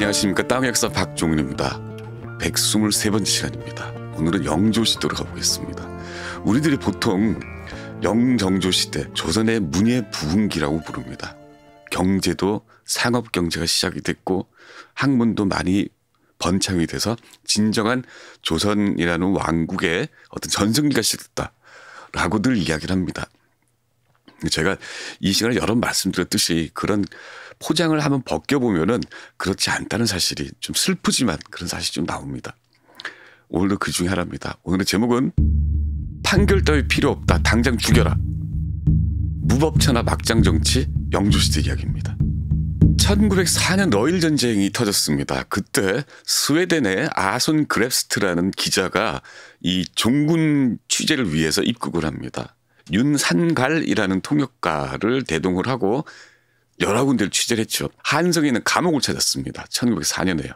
안녕하십니까 땅역사 박종훈입니다 123번째 시간입니다 오늘은 영조시대로 가보겠습니다 우리들이 보통 영정조시대 조선의 문예 부흥기라고 부릅니다 경제도 상업경제가 시작이 됐고 학문도 많이 번창이 돼서 진정한 조선이라는 왕국의 어떤 전성기가 시작됐다라고 늘 이야기를 합니다 제가 이 시간에 여러 번 말씀드렸듯이 그런 포장을 한번 벗겨보면은 그렇지 않다는 사실이 좀 슬프지만 그런 사실이 좀 나옵니다. 오늘도 그 중에 하나입니다. 오늘의 제목은 판결 따위 필요 없다. 당장 죽여라. 무법천하 막장 정치 영조시대 이야기입니다. 1904년 너일 전쟁이 터졌습니다. 그때 스웨덴의 아손 그랩스트라는 기자가 이 종군 취재를 위해서 입국을 합니다. 윤산갈이라는 통역가를 대동을 하고 여러 군데를 취재를 했죠. 한성에는 감옥을 찾았습니다. 1904년에요.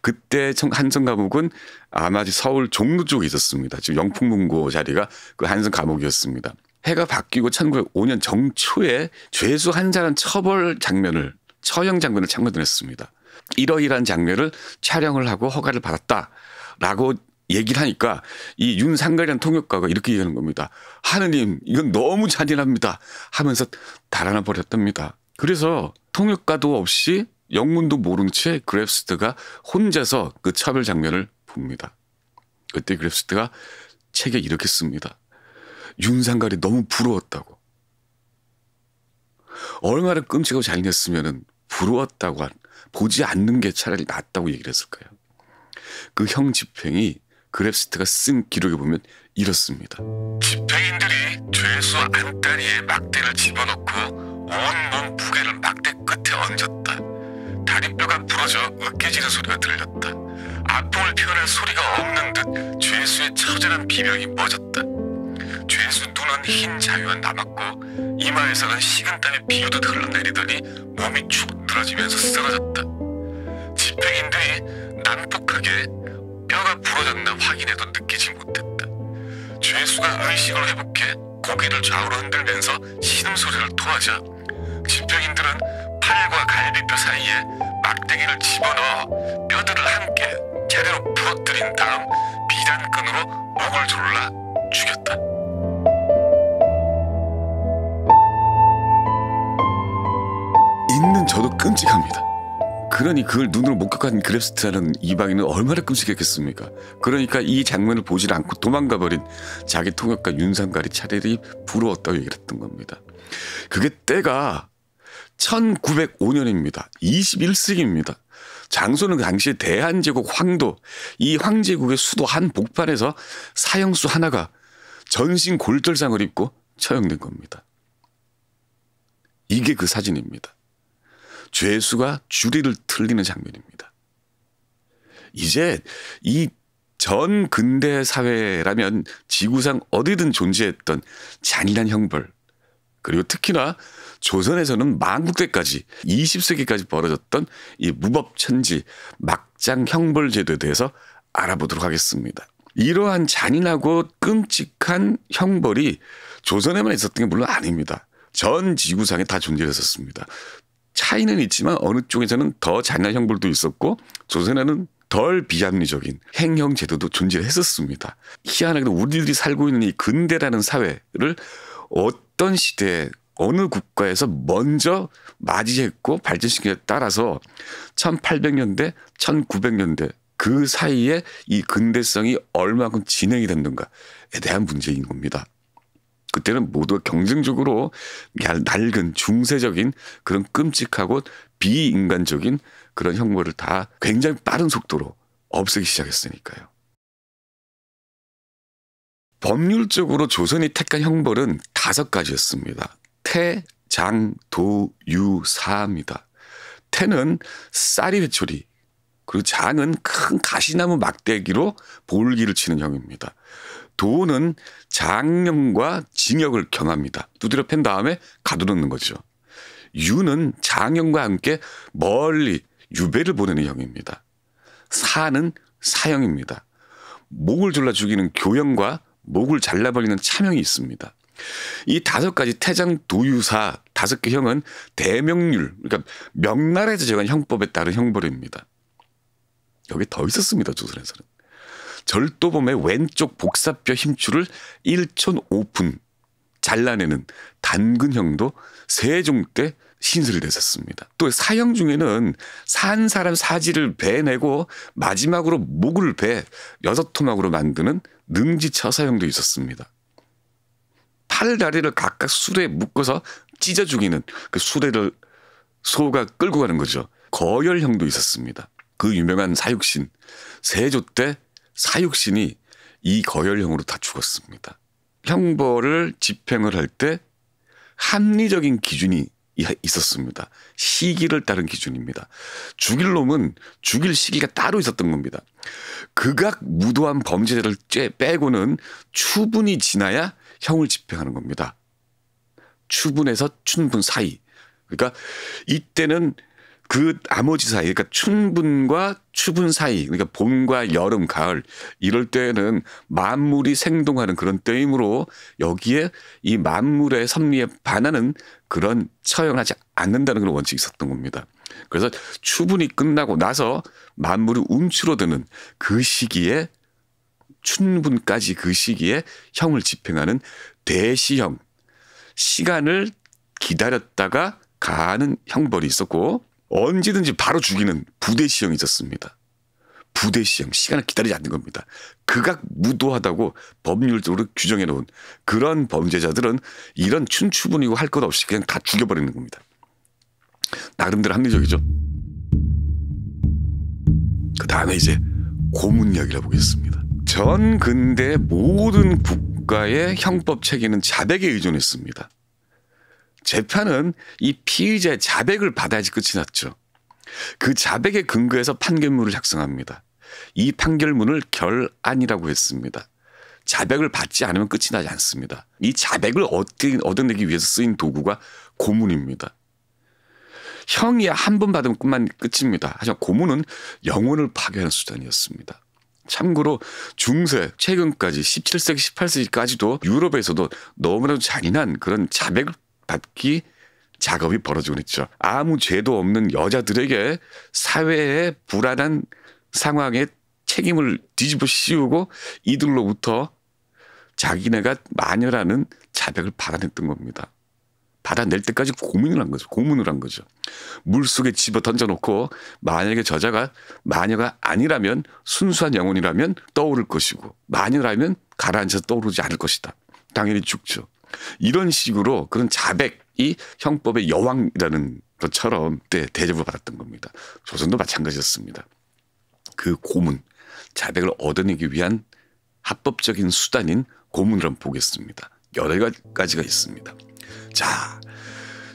그때 한성 감옥은 아마 서울 종로 쪽에 있었습니다. 지금 영풍문고 자리가 그 한성 감옥이었습니다. 해가 바뀌고 1905년 정초에 죄수 한 사람 처벌 장면을 처형 장면을 참관했습니다. 이러이러한 장면을 촬영을 하고 허가를 받았다라고 얘기를 하니까 이 윤상가리란 통역가가 이렇게 얘기하는 겁니다. 하느님 이건 너무 잔인합니다 하면서 달아나 버렸답니다. 그래서 통역가도 없이 영문도 모른 채 그랩스트가 혼자서 그 차별 장면을 봅니다. 그때 그랩스트가 책에 이렇게 씁니다. 윤상갈이 너무 부러웠다고. 얼마나 끔찍하고 잔인했으면 부러웠다고 한, 보지 않는 게 차라리 낫다고 얘기를 했을까요? 그 형 집행이 그랩스트가 쓴 기록에 보면 이렇습니다. 집행인들이 죄수 안다리에 막대를 집어넣고 온몸 부게를 막대 끝에 얹었다. 다리뼈가 부러져 으깨지는 소리가 들렸다. 아픔을 표현할 소리가 없는 듯 죄수의 처절한 비명이 멎었다. 죄수 눈은 흰 자유가 남았고 이마에서는 식은 땀이 비오듯 흘러내리더니 몸이 축 늘어지면서 쓰러졌다. 집행인들이 난폭하게 뼈가 부러졌나 확인해도 느끼지 못했다. 죄수가 의식을 회복해 고개를 좌우로 흔들면서 신음소리를 토하자 질병인들은 팔과 갈비뼈 사이에 막대기를 집어넣어 뼈들을 함께 제대로 부러뜨린 다음 비단끈으로 목을 졸라 죽였다. 있는 저도 끔찍합니다. 그러니 그걸 눈으로 목격한 그랩스트라는 이방인은 얼마나 끔찍했겠습니까? 그러니까 이 장면을 보질 않고 도망가버린 자기 통역가 윤상가리 차례리 부러웠다고 얘기를 했던 겁니다. 그게 때가 1905년입니다. 21세기입니다. 장소는 그 당시 대한제국 황도, 이 황제국의 수도 한복판에서 사형수 하나가 전신 골절상을 입고 처형된 겁니다. 이게 그 사진입니다. 죄수가 주리를 틀리는 장면입니다. 이제 이 전 근대 사회라면 지구상 어디든 존재했던 잔인한 형벌, 그리고 특히나 조선에서는 만국 대까지 20세기까지 벌어졌던 이 무법천지 막장 형벌 제도에 대해서 알아보도록 하겠습니다. 이러한 잔인하고 끔찍한 형벌이 조선에만 있었던 게 물론 아닙니다. 전 지구상에 다 존재했었습니다. 차이는 있지만 어느 쪽에서는 더 잔인한 형벌도 있었고 조선에는 덜 비합리적인 행형 제도도 존재했었습니다. 희한하게도 우리들이 살고 있는 이 근대라는 사회를 어떤 시대에 어느 국가에서 먼저 맞이했고 발전시키에 따라서 1800년대, 1900년대 그 사이에 이 근대성이 얼마큼 진행이 됐는가에 대한 문제인 겁니다. 그때는 모두가 경쟁적으로 낡은 중세적인 그런 끔찍하고 비인간적인 그런 형벌을 다 굉장히 빠른 속도로 없애기 시작했으니까요. 법률적으로 조선이 택한 형벌은 다섯 가지였습니다. 태장도유사입니다. 태는 쌀이 회초리, 그리고 장은 큰 가시나무 막대기로 볼기를 치는 형입니다. 도는 장염과 징역을 겸합니다. 두드려 팬 다음에 가두는 르 거죠. 유는 장염과 함께 멀리 유배를 보내는 형입니다. 사는 사형입니다. 목을 졸라 죽이는 교형과 목을 잘라버리는 참형이 있습니다. 이 다섯 가지 태장 도유사 다섯 개 형은 대명률 그러니까 명나라에서 정한 형법에 따른 형벌입니다. 여기 더 있었습니다. 조선에서는. 절도범의 왼쪽 복사뼈 힘줄을 1촌 5푼 잘라내는 단근형도 세종 때 신설됐었습니다. 또 사형 중에는 산 사람 사지를 베내고 마지막으로 목을 베 여섯 토막으로 만드는 능지처사형도 있었습니다. 팔 다리를 각각 수레에 묶어서 찢어 죽이는 그 수레를 소가 끌고 가는 거죠. 거열형도 있었습니다. 그 유명한 사육신 세조 때 사육신이 이 거열형으로 다 죽었습니다. 형벌을 집행을 할 때 합리적인 기준이 있었습니다. 시기를 따른 기준입니다. 죽일 놈은 죽일 시기가 따로 있었던 겁니다. 극악 무도한 범죄자를 빼고는 추분이 지나야 형을 집행하는 겁니다. 추분에서 춘분 사이. 그러니까 이때는 그 나머지 사이, 그러니까 춘분과 추분 사이, 그러니까 봄과 여름, 가을 이럴 때는 에 만물이 생동하는 그런 때이므로 여기에 이 만물의 섭리에 반하는 그런 처형하지 않는다는 그런 원칙이 있었던 겁니다. 그래서 추분이 끝나고 나서 만물이 움츠러드는 그 시기에 춘분까지 그 시기에 형을 집행하는 대시형 시간을 기다렸다가 가는 형벌이 있었고 언제든지 바로 죽이는 부대시형이 있었습니다. 부대시형 시간을 기다리지 않는 겁니다. 그악 무도하다고 법률적으로 규정해 놓은 그런 범죄자들은 이런 춘추분이고 할 것 없이 그냥 다 죽여버리는 겁니다. 나름대로 합리적이죠. 그 다음에 이제 고문역이라고 보겠습니다. 전 근대 모든 국가의 형법 체계는 자백에 의존했습니다. 재판은 이 피의자의 자백을 받아야지 끝이 났죠. 그 자백의 근거에서 판결문을 작성합니다. 이 판결문을 결안이라고 했습니다. 자백을 받지 않으면 끝이 나지 않습니다. 이 자백을 얻어내기 위해서 쓰인 도구가 고문입니다. 형이 한 번 받으면 끝만 끝입니다. 하지만 고문은 영혼을 파괴하는 수단이었습니다. 참고로 중세 최근까지 17세기 18세기까지도 유럽에서도 너무나도 잔인한 그런 자백을 받기 작업이 벌어지곤 했죠. 아무 죄도 없는 여자들에게 사회의 불안한 상황에 책임을 뒤집어 씌우고 이들로부터 자기네가 마녀라는 자백을 받아냈던 겁니다. 받아낼 때까지 고민을 한 거죠. 고문을 한 거죠. 물 속에 집어 던져놓고 만약에 저자가 마녀가 아니라면 순수한 영혼이라면 떠오를 것이고 마녀라면 가라앉아서 떠오르지 않을 것이다. 당연히 죽죠. 이런 식으로 그런 자백이 형법의 여왕이라는 것처럼 때 대접을 받았던 겁니다. 조선도 마찬가지였습니다. 그 고문, 자백을 얻어내기 위한 합법적인 수단인 고문을 한번 보겠습니다. 여러 가지가 있습니다. 자,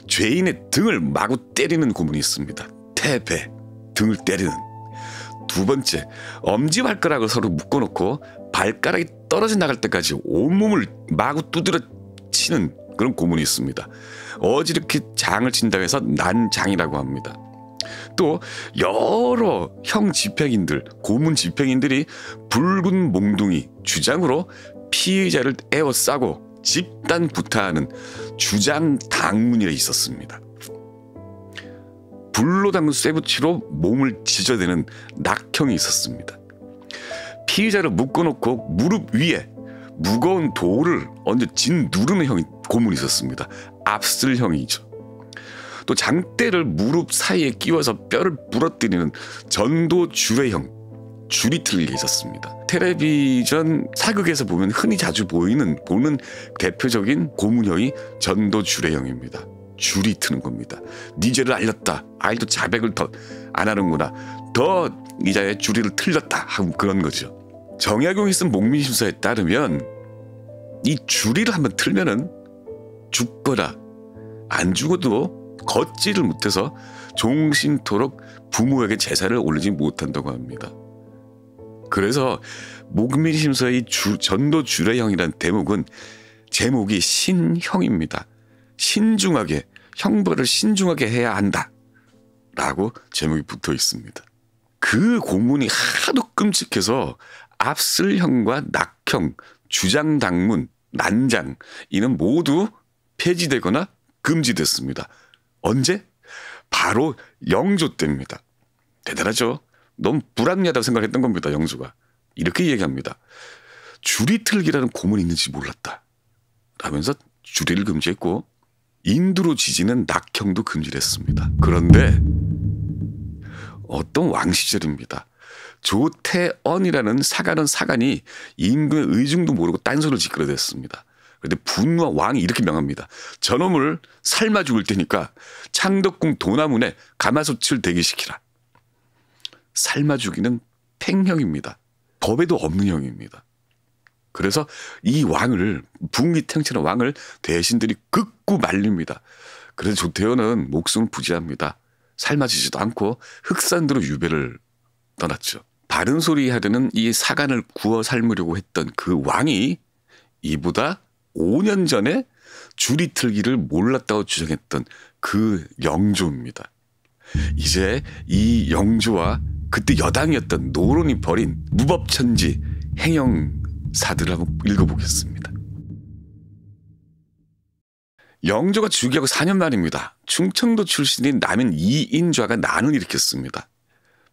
죄인의 등을 마구 때리는 구문이 있습니다. 태배, 등을 때리는. 두 번째, 엄지발가락을 서로 묶어놓고 발가락이 떨어져 나갈 때까지 온몸을 마구 두드려 치는 그런 고문이 있습니다. 어지럽게 장을 친다고 해서 난장이라고 합니다. 또 여러 형 집행인들, 고문 집행인들이 붉은 몽둥이 주장으로 피의자를 에워싸고 집단 부타하는 주장 당문이 있었습니다. 불로 담근 쇠붙이로 몸을 지져대는 낙형이 있었습니다. 피의자를 묶어놓고 무릎 위에 무거운 돌을 얹어 진 누르는 형이 고문이 있었습니다. 압슬형이죠. 또 장대를 무릎 사이에 끼워서 뼈를 부러뜨리는 전도주례형 줄이 틀리게 있었습니다. 텔레비전 사극에서 보면 흔히 자주 보이는 보는 대표적인 고문형이 전도 주례형입니다. 줄이 트는 겁니다. 니네 죄를 알렸다. 아이도 자백을 더 안 하는구나. 더 이자의 줄이를 틀렸다. 하고 그런 거죠. 정약용이 쓴 목민심서에 따르면 이 줄이를 한번 틀면은 죽거라안 죽어도 걷지를 못해서 종신토록 부모에게 제사를 올리지 못한다고 합니다. 그래서 목밀 심서의 주, 전도 주례형이란 대목은 제목이 신형입니다. 신중하게 형벌을 신중하게 해야 한다. 라고 제목이 붙어 있습니다. 그 고문이 하도 끔찍해서 압슬형과 낙형, 주장당문, 난장 이는 모두 폐지되거나 금지됐습니다. 언제? 바로 영조 때입니다. 대단하죠? 너무 불합리하다고 생각했던 겁니다. 영수가 이렇게 얘기합니다. 줄이 틀기라는 고문이 있는지 몰랐다. 라면서 줄이를 금지했고 인두로 지지는 낙형도 금지했습니다. 그런데 어떤 왕 시절입니다. 조태언이라는 사관은사관이 임금의 의중도 모르고 딴소를지끌어댔습니다 그런데 분노와 왕이 이렇게 명합니다. 저놈을 삶아 죽을 테니까 창덕궁 도나문에 가마솥을 대기시키라. 삶아 죽이는 팽형입니다. 법에도 없는 형입니다. 그래서 이 왕을 북리탱치는 왕을 대신들이 극구 말립니다. 그래서 조태현은 목숨 을 부지합니다. 삶아지지도 않고 흑산대로 유배를 떠났죠. 바른 소리 하려는 이 사간을 구워 삶으려고 했던 그 왕이 이보다 5년 전에 줄이틀기를 몰랐다고 주장했던 그 영조입니다. 이제 이 영조와 그때 여당이었던 노론이 벌인 무법천지 행형사들을 한번 읽어보겠습니다. 영조가 즉위하고 4년 만입니다. 충청도 출신인 남인 이인좌가 난을 일으켰습니다.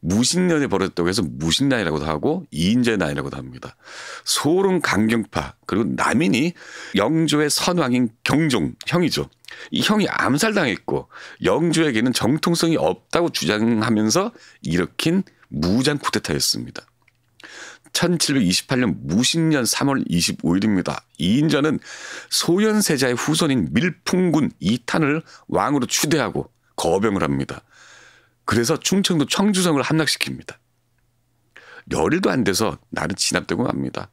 무신년에 벌였다고 해서 무신난이라고도 하고 이인자의 난이라고도 합니다. 소름 강경파 그리고 남인이 영조의 선왕인 경종 형이죠. 이 형이 암살당했고 영조에게는 정통성이 없다고 주장하면서 일으킨 무장 쿠데타였습니다. 1728년 무신년 3월 25일입니다. 이인전은 소현세자의 후손인 밀풍군 이탄을 왕으로 추대하고 거병을 합니다. 그래서 충청도 청주성을 함락시킵니다. 열일도안 돼서 나는 진압되고 맙니다.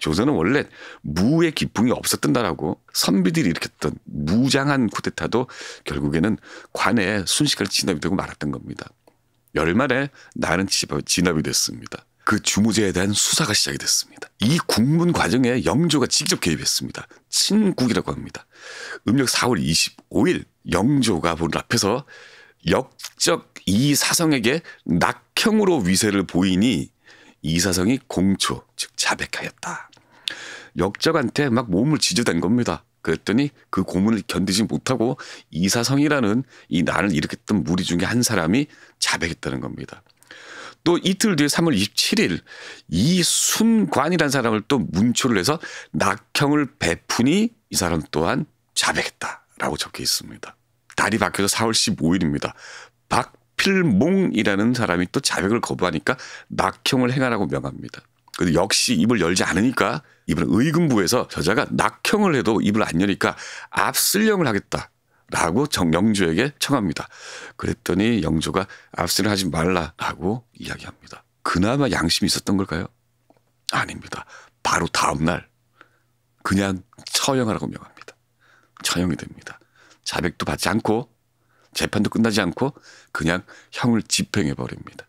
조선은 원래 무의 기풍이 없었던다라고 선비들이 일으켰던 무장한 쿠데타도 결국에는 관에 순식간에 진압이 되고 말았던 겁니다. 열만에 나는 진압이 됐습니다. 그 주무제에 대한 수사가 시작이 됐습니다. 이 국문 과정에 영조가 직접 개입했습니다. 친국이라고 합니다. 음력 4월 25일 영조가 본 앞에서 역적 이사성에게 낙형으로 위세를 보이니 이사성이 공초 즉 자백하였다. 역적한테 막 몸을 지지댄 겁니다. 그랬더니 그 고문을 견디지 못하고 이사성이라는 이 난을 일으켰던 무리 중에 한 사람이 자백했다는 겁니다. 또 이틀 뒤에 3월 27일 이 순관이라는 사람을 또 문초를 해서 낙형을 베푸니 이 사람 또한 자백했다라고 적혀 있습니다. 달이 바뀌어서 4월 15일입니다. 박필몽이라는 사람이 또 자백을 거부하니까 낙형을 행하라고 명합니다. 그래도 역시 입을 열지 않으니까 이번 의금부에서 저자가 낙형을 해도 입을 안 여니까 압슬령을 하겠다. 라고 정, 영조에게 청합니다. 그랬더니 영조가 압슬을 하지 말라라고 이야기합니다. 그나마 양심이 있었던 걸까요? 아닙니다. 바로 다음날 그냥 처형하라고 명합니다. 처형이 됩니다. 자백도 받지 않고 재판도 끝나지 않고 그냥 형을 집행해 버립니다.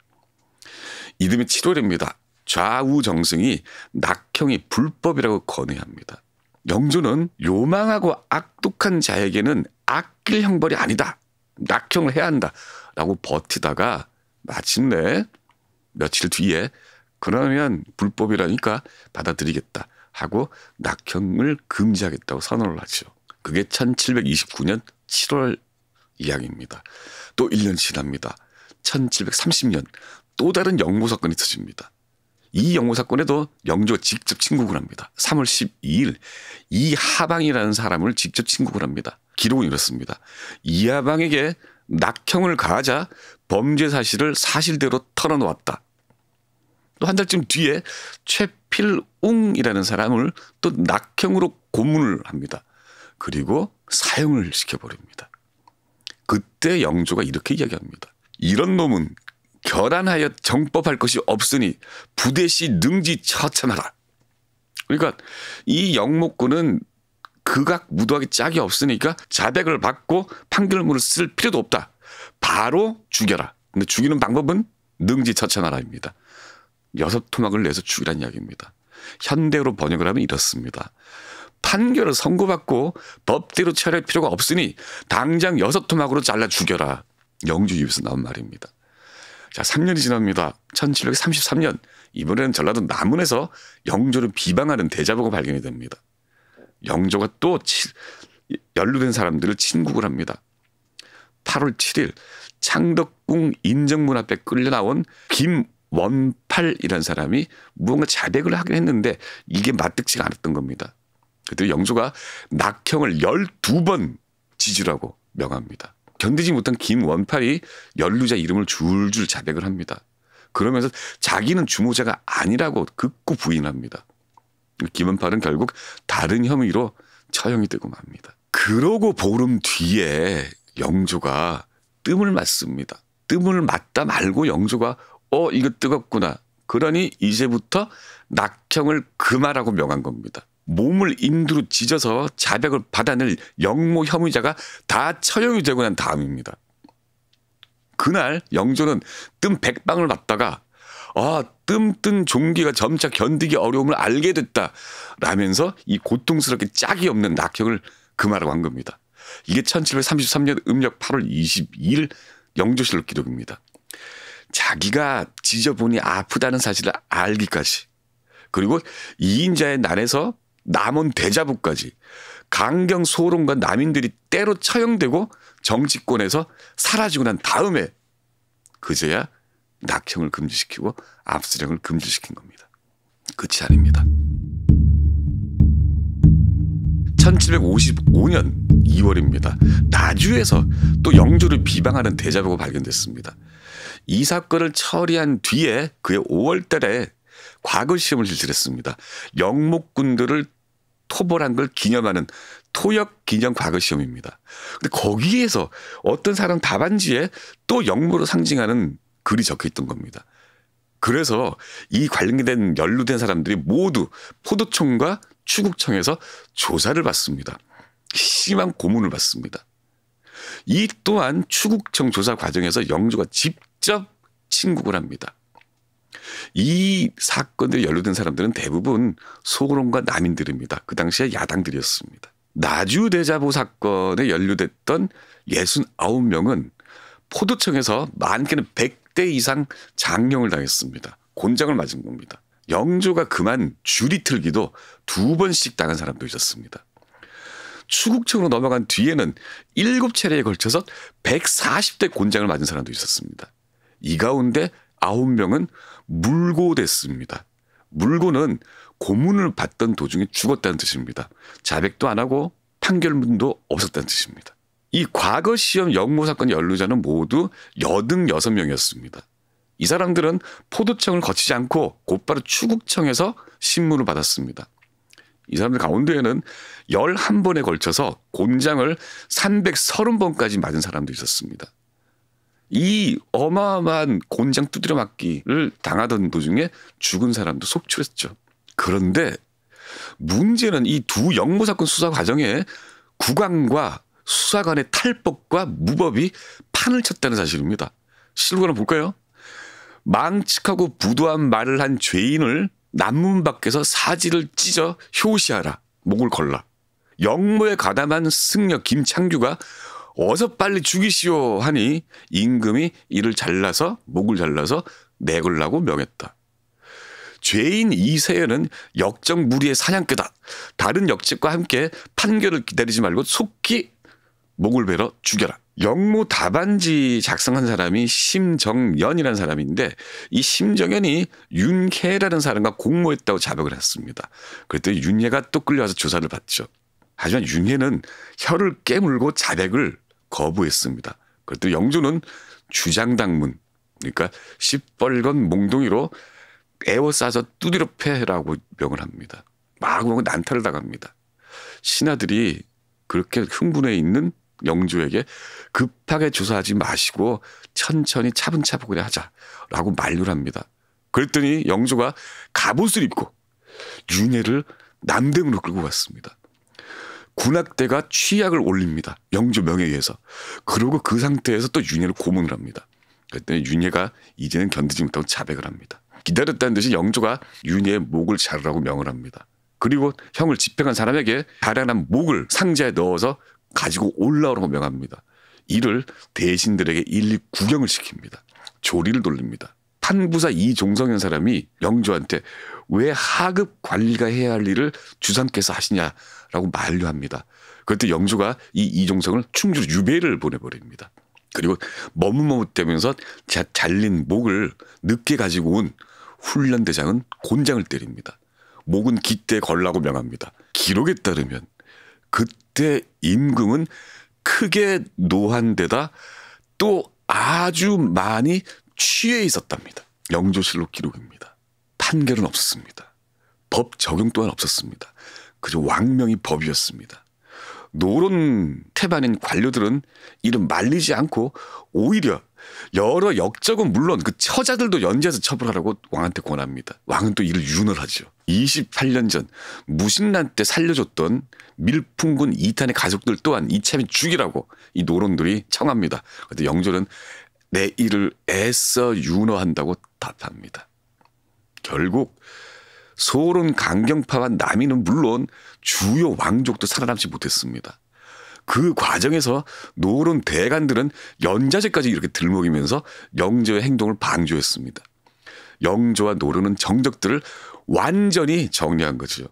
이듬해 7월입니다. 좌우 정승이 낙형이 불법이라고 건의합니다. 영조는 요망하고 악독한 자에게는 악길 형벌이 아니다. 낙형을 해야 한다. 라고 버티다가 마침내 며칠 뒤에 그러면 불법이라니까 받아들이겠다 하고 낙형을 금지하겠다고 선언을 하죠. 그게 1729년 7월 이야기입니다. 또 1년 지납니다. 1730년 또 다른 영모 사건이 터집니다. 이 영호 사건에도 영조 직접 침국을 합니다. 3월 12일 이하방이라는 사람을 직접 침국을 합니다. 기록은 이렇습니다. 이하방에게 낙형을 가하자 범죄 사실을 사실대로 털어놓았다. 또 한 달쯤 뒤에 최필웅이라는 사람을 또 낙형으로 고문을 합니다. 그리고 사형을 시켜버립니다. 그때 영조가 이렇게 이야기합니다. 이런 놈은 결안하여 정법할 것이 없으니 부대시 능지 처참하라. 그러니까 이 영목군은 그각 무도하기 짝이 없으니까 자백을 받고 판결문을 쓸 필요도 없다. 바로 죽여라. 근데 죽이는 방법은 능지 처참하라입니다. 여섯 토막을 내서 죽이란 이야기입니다. 현대로 번역을 하면 이렇습니다. 판결을 선고받고 법대로 처리할 필요가 없으니 당장 여섯 토막으로 잘라 죽여라. 영주유에서 나온 말입니다. 자, 3년이 지납니다. 1733년 이번에는 전라도 남원에서 영조를 비방하는 대자보가 발견이 됩니다. 영조가 또 치, 연루된 사람들을 친국을 합니다. 8월 7일 창덕궁 인정문 앞에 끌려 나온 김원팔이라는 사람이 무언가 자백을 하긴 했는데 이게 맞득지가 않았던 겁니다. 그때 영조가 낙형을 12번 지지라고 명합니다. 견디지 못한 김원팔이 연루자 이름을 줄줄 자백을 합니다. 그러면서 자기는 주모자가 아니라고 극구 부인합니다. 김원팔은 결국 다른 혐의로 처형이 되고 맙니다. 그러고 보름 뒤에 영조가 뜸을 맞습니다. 뜸을 맞다 말고 영조가 어 이거 뜨겁구나. 그러니 이제부터 낙형을 금하라고 명한 겁니다. 몸을 인두로 짖어서 자백을 받아낼 영모 혐의자가 다 처형이 되고 난 다음입니다. 그날 영조는 뜸 백방을 맞다가 아, 뜸뜬 종기가 점차 견디기 어려움을 알게 됐다. 라면서 이 고통스럽게 짝이 없는 낙형을 금하라고 그 한 겁니다. 이게 1733년 음력 8월 22일 영조실록 기록입니다. 자기가 지저보니 아프다는 사실을 알기까지 그리고 이인자의 난에서 남원 대자부까지 강경 소론과 남인들이 때로 처형되고 정치권에서 사라지고 난 다음에 그제야 낙형을 금지시키고 압수령을 금지시킨 겁니다. 끝이 아닙니다. 1755년 2월입니다. 나주에서 또 영조를 비방하는 대자보가 발견됐습니다. 이 사건을 처리한 뒤에 그해 5월 달에 과거 시험을 실시했습니다. 영목군들을 토벌한 걸 기념하는 토역 기념 과거 시험입니다. 근데 거기에서 어떤 사람 답안지에 또 영모로 상징하는 글이 적혀 있던 겁니다. 그래서 이 관련된 연루된 사람들이 모두 포도청과 추국청에서 조사를 받습니다. 심한 고문을 받습니다. 이 또한 추국청 조사 과정에서 영조가 직접 친국을 합니다. 이 사건들에 연루된 사람들은 대부분 소그론과 남인들입니다. 그 당시에 야당들이었습니다. 나주 대자보 사건에 연루됐던 69명은 포도청에서 많게는 100대 이상 장령을 당했습니다. 곤장을 맞은 겁니다. 영조가 그만 줄이 틀기도 두 번씩 당한 사람도 있었습니다. 추국청으로 넘어간 뒤에는 7차례에 걸쳐서 140대 곤장을 맞은 사람도 있었습니다. 이 가운데 아홉 명은 물고됐습니다. 물고는 고문을 받던 도중에 죽었다는 뜻입니다. 자백도 안 하고 판결문도 없었다는 뜻입니다. 이 과거 시험 영모 사건 연루자는 모두 여든 여섯 명이었습니다이 사람들은 포도청을 거치지 않고 곧바로 추국청에서 신문을 받았습니다. 이 사람들 가운데에는 11번에 걸쳐서 곤장을 330번까지 맞은 사람도 있었습니다. 이 어마어마한 곤장 두드려 맞기를 당하던 도중에 죽은 사람도 속출했죠. 그런데 문제는 이 두 영모 사건 수사 과정에 국왕과 수사관의 탈법과 무법이 판을 쳤다는 사실입니다. 실로가나 볼까요? 망측하고 부도한 말을 한 죄인을 남문 밖에서 사지를 찢어 효시하라. 목을 걸라. 영모에 가담한 승려 김창규가 어서 빨리 죽이시오 하니 임금이 이를 잘라서 목을 잘라서 내걸라고 명했다. 죄인 이세연은 역적 무리의 사냥개다. 다른 역집과 함께 판결을 기다리지 말고 속히 목을 베러 죽여라. 영무 다반지 작성한 사람이 심정연이라는 사람인데 이 심정연이 윤캐라는 사람과 공모했다고 자백을 했습니다. 그랬더니 윤예가 또 끌려와서 조사를 받죠. 하지만 윤해는 혀를 깨물고 자백을 거부했습니다. 그것도 영조는 주장당문 그러니까 시뻘건 몽둥이로 애워싸서 두드려 패라고 명을 합니다. 마구마구 난타를 당합니다. 신하들이 그렇게 흥분해 있는 영조에게 급하게 조사하지 마시고 천천히 차분차분하게 하자라고 말류 합니다. 그랬더니 영조가 갑옷을 입고 윤회를 남대문으로 끌고 갔습니다. 군악대가 취약을 올립니다. 영조 명에의해서 그리고 그 상태에서 또 윤예를 고문을 합니다. 그랬더니 윤예가 이제는 견디지 못하고 자백을 합니다. 기다렸다는 듯이 영조가 윤예의 목을 자르라고 명을 합니다. 그리고 형을 집행한 사람에게 가련한 목을 상자에 넣어서 가지고 올라오라고 명합니다. 이를 대신들에게 일일 구경을 시킵니다. 조리를 돌립니다. 한부사 이종성현 사람이 영조한테 왜 하급 관리가 해야 할 일을 주상께서 하시냐라고 만류합니다. 그때 영조가 이 이종성을 충주로 유배를 보내버립니다. 그리고 머뭇머뭇대면서 잘린 목을 늦게 가지고 온 훈련 대장은 곤장을 때립니다. 목은 기대 걸라고 명합니다. 기록에 따르면 그때 임금은 크게 노한 데다 또 아주 많이 취해 있었답니다. 영조실록 기록입니다. 판결은 없었습니다. 법 적용 또한 없었습니다. 그저 왕명이 법이었습니다. 노론 태반인 관료들은 이를 말리지 않고 오히려 여러 역적은 물론 그 처자들도 연재해서 처벌하라고 왕한테 권합니다. 왕은 또 이를 유언하죠. 28년 전 무신란 때 살려줬던 밀풍군 이탄의 가족들 또한 이참에 죽이라고 이 노론들이 청합니다. 그런데 영조는 내 일을 애써 윤호한다고 답합니다. 결국 소론 강경파와 남인은 물론 주요 왕족도 살아남지 못했습니다. 그 과정에서 노론 대간들은 연자제까지 이렇게 들먹이면서 영조의 행동을 방조했습니다. 영조와 노론은 정적들을 완전히 정리한 거죠.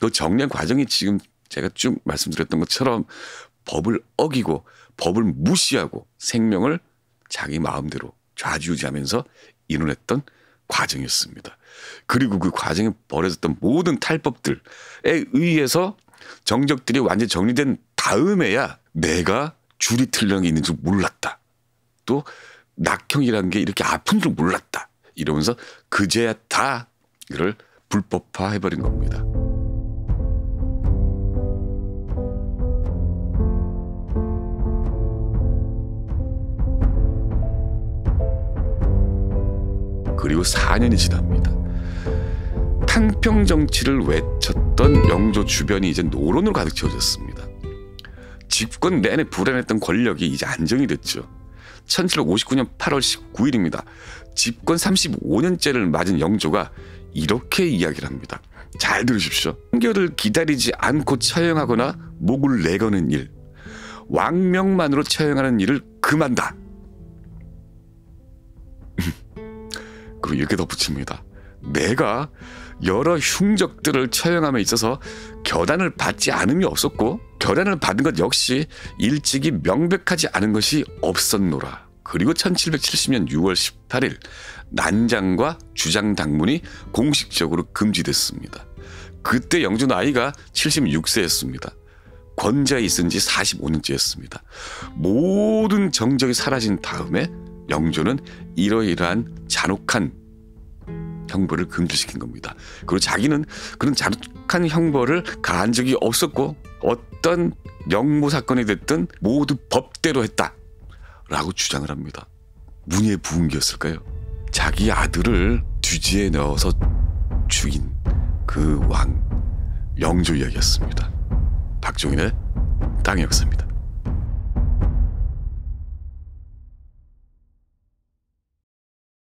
그 정리한 과정이 지금 제가 쭉 말씀드렸던 것처럼 법을 어기고 법을 무시하고 생명을 자기 마음대로 좌지우지하면서 인원했던 과정이었습니다. 그리고 그 과정에 벌어졌던 모든 탈법들에 의해서 정적들이 완전히 정리된 다음에야 내가 줄이 틀린 게 있는 줄 몰랐다. 또 낙형이라는 게 이렇게 아픈 줄 몰랐다. 이러면서 그제야 다 이를 불법화해버린 겁니다. 그리고 4년이 지납니다. 탄평 정치를 외쳤던 영조 주변이 이제 노론으로 가득 채워졌습니다. 집권 내내 불안했던 권력이 이제 안정이 됐죠. 1759년 8월 19일입니다. 집권 35년째를 맞은 영조가 이렇게 이야기를 합니다. 잘 들으십시오. 판교를 기다리지 않고 처형하거나 목을 내거는 일, 왕명만으로 처형하는 일을 금한다. 그리고 이렇게 덧붙입니다. 내가 여러 흉적들을 처형함에 있어서 결단을 받지 않음이 없었고 결단을 받은 것 역시 일찍이 명백하지 않은 것이 없었노라. 그리고 1770년 6월 18일 난장과 주장 당문이 공식적으로 금지됐습니다. 그때 영준아이가 76세였습니다. 권좌에 있은 지 45년째였습니다. 모든 정적이 사라진 다음에 영조는 이러이러한 잔혹한 형벌을 금지시킨 겁니다. 그리고 자기는 그런 잔혹한 형벌을 가한 적이 없었고 어떤 영모 사건이 됐든 모두 법대로 했다라고 주장을 합니다. 문예 부흥기였을까요? 자기 아들을 뒤지에 넣어서 죽인 그 왕 영조 이야기였습니다. 박종인의 땅 역사입니다.